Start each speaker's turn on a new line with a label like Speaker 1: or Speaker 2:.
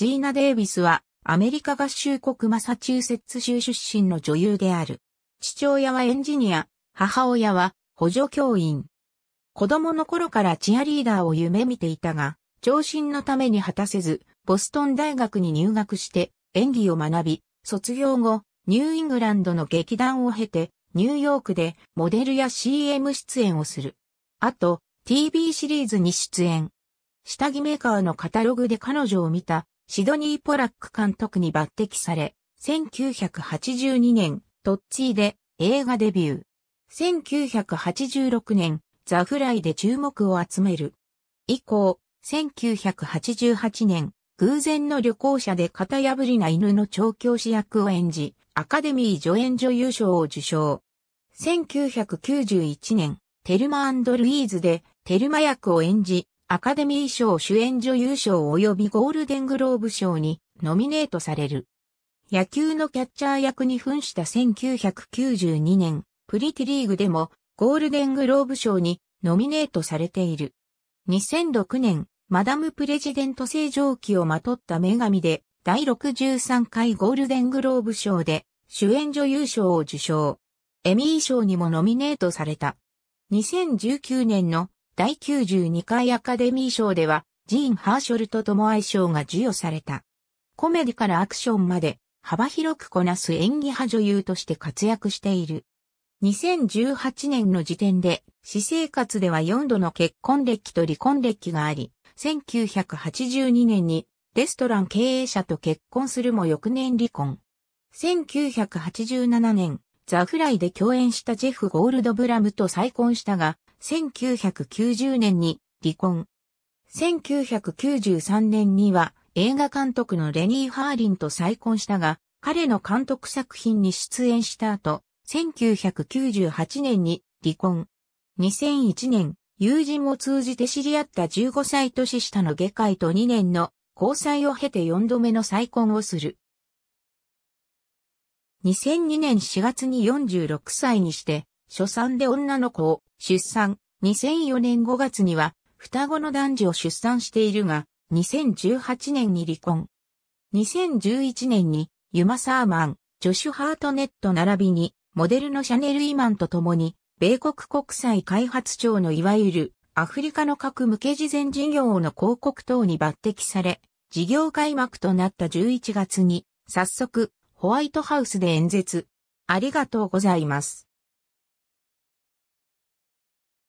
Speaker 1: ジーナ・デイビスは、アメリカ合衆国マサチューセッツ州出身の女優である。父親はエンジニア、母親は補助教員。子供の頃からチアリーダーを夢見ていたが、長身のために果たせず、ボストン大学に入学して演技を学び、卒業後、ニューイングランドの劇団を経て、ニューヨークでモデルや CM 出演をする。あと、TV シリーズに出演。下着メーカーのカタログで彼女を見たシドニー・ポラック監督に抜擢され、1982年、トッチーで映画デビュー。1986年、ザ・フライで注目を集める。以降、1988年、偶然の旅行者で型破りな犬の調教師役を演じ、アカデミー助演女優賞を受賞。1991年、テルマルイーズでテルマ役を演じ、アカデミー賞主演女優賞及びゴールデングローブ賞にノミネートされる。野球のキャッチャー役に扮した1992年、プリティリーグでもゴールデングローブ賞にノミネートされている。2006年、マダムプレジデント正常期をまとった女神で第63回ゴールデングローブ賞で主演女優賞を受賞。エミー賞にもノミネートされた。2019年の第92回アカデミー賞では、ジーン・ハーショルと共愛賞が授与された。コメディからアクションまで幅広くこなす演技派女優として活躍している。2018年の時点で、私生活では4度の結婚歴と離婚歴があり、1982年にレストラン経営者と結婚するも翌年離婚。1987年、ザ・フライで共演したジェフ・ゴールドブラムと再婚したが、1990年に離婚。1993年には映画監督のレニー・ハーリンと再婚したが、彼の監督作品に出演した後、1998年に離婚。2001年、友人を通じて知り合った15歳年下の下界と2年の交際を経て4度目の再婚をする。2002年4月に46歳にして、初産で女の子を出産、2004年5月には双子の男児を出産しているが、2018年に離婚。2011年にユマ・サーマン、ジョシュ・ハートネット並びに、モデルのシャネル・イマンと共に、米国国際開発庁のいわゆるアフリカの核向け事前事業の広告等に抜擢され、事業開幕となった11月に、早速、ホワイトハウスで演説。ありがとうございます。